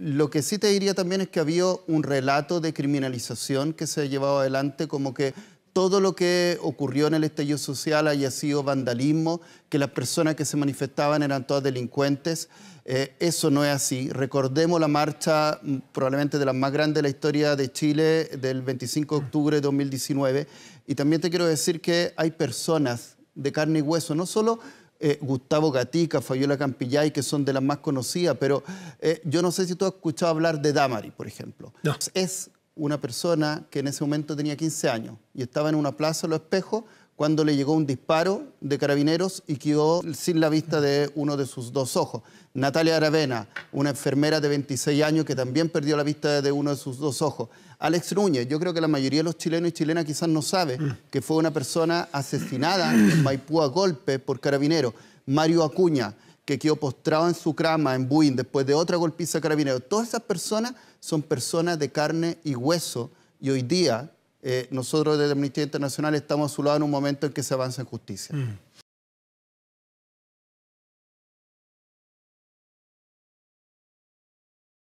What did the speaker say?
Lo que sí te diría también es que había un relato de criminalización que se ha llevado adelante, como que todo lo que ocurrió en el estallido social haya sido vandalismo, que las personas que se manifestaban eran todas delincuentes. Eh, eso no es así. Recordemos la marcha mm, probablemente de la más grande de la historia de Chile del 25 de octubre de 2019. Y también te quiero decir que hay personas de carne y hueso, no solo eh, Gustavo Gatica, Fabiola Campillay, que son de las más conocidas, pero eh, yo no sé si tú has escuchado hablar de Damari, por ejemplo. Es una persona que en ese momento tenía 15 años y estaba en una plaza, Los Espejos, cuando le llegó un disparo de carabineros y quedó sin la vista de uno de sus dos ojos. Natalia Aravena, una enfermera de 26 años que también perdió la vista de uno de sus dos ojos. Alex Núñez, yo creo que la mayoría de los chilenos y chilenas quizás no sabe que fue una persona asesinada en Maipú a golpe por carabineros. Mario Acuña, que quedó postrado en su cama en Buin después de otra golpiza de carabineros. Todas esas personas son personas de carne y hueso y hoy día eh, nosotros desde Amnistía Internacional estamos a su lado en un momento en que se avanza en justicia. Mm.